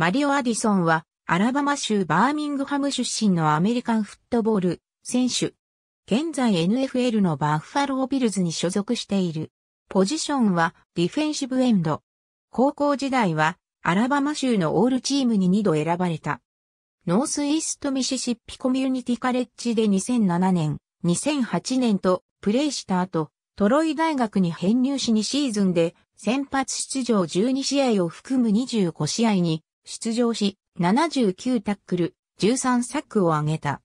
マリオ・アディソンは、アラバマ州バーミングハム出身のアメリカンフットボール選手。現在 NFL のバッファロービルズに所属している。ポジションはディフェンシブエンド。高校時代はアラバマ州のオールチームに2度選ばれた。ノースイーストミシシッピコミュニティカレッジで2007年、2008年とプレーした後、トロイ大学に編入し2シーズンで先発出場12試合を含む25試合に出場し、79タックル、13サックを挙げた。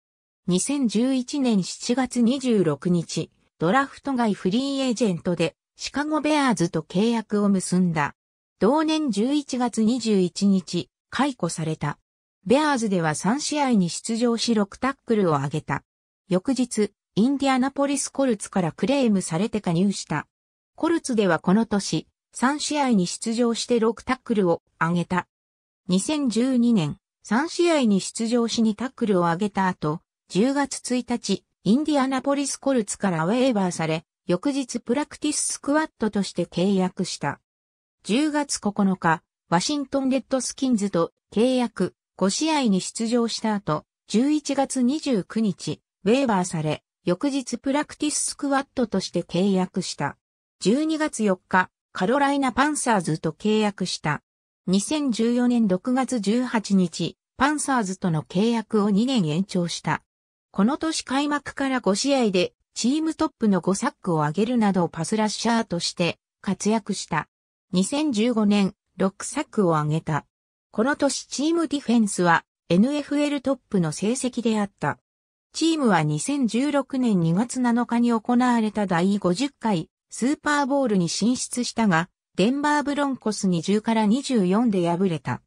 2011年7月26日、ドラフト外フリーエージェントで、シカゴベアーズと契約を結んだ。同年11月21日、解雇された。ベアーズでは3試合に出場し6タックルを挙げた。翌日、インディアナポリスコルツからクレームされて加入した。コルツではこの年、3試合に出場して6タックルを挙げた。2012年、3試合に出場しにタックルを上げた後、10月1日、インディアナポリスコルツからウェーバーされ、翌日プラクティススクワットとして契約した。10月9日、ワシントンレッドスキンズと契約5試合に出場した後、11月29日、ウェーバーされ、翌日プラクティススクワットとして契約した。12月4日、カロライナパンサーズと契約した。2014年6月18日、パンサーズとの契約を2年延長した。この年開幕から5試合でチームトップの5サックを上げるなどパスラッシャーとして活躍した。2015年6サックを上げた。この年チームディフェンスは NFL トップの成績であった。チームは2016年2月7日に行われた第50回スーパーボールに進出したが、デンバーブロンコス20から24で敗れた。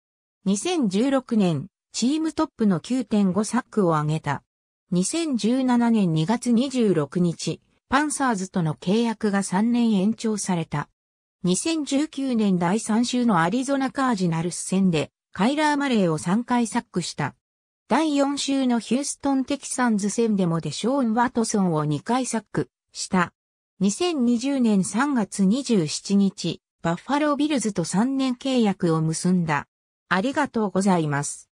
2016年、チームトップの9.5サックを上げた。2017年2月26日、パンサーズとの契約が3年延長された。2019年第3週のアリゾナカージナルス戦で、カイラー・マレーを3回サックした。第4週のヒューストン・テキサンズ戦でもデショーン・ワトソンを2回サックした。2020年3月27日、バッファロービルズと3年契約を結んだ。ありがとうございます。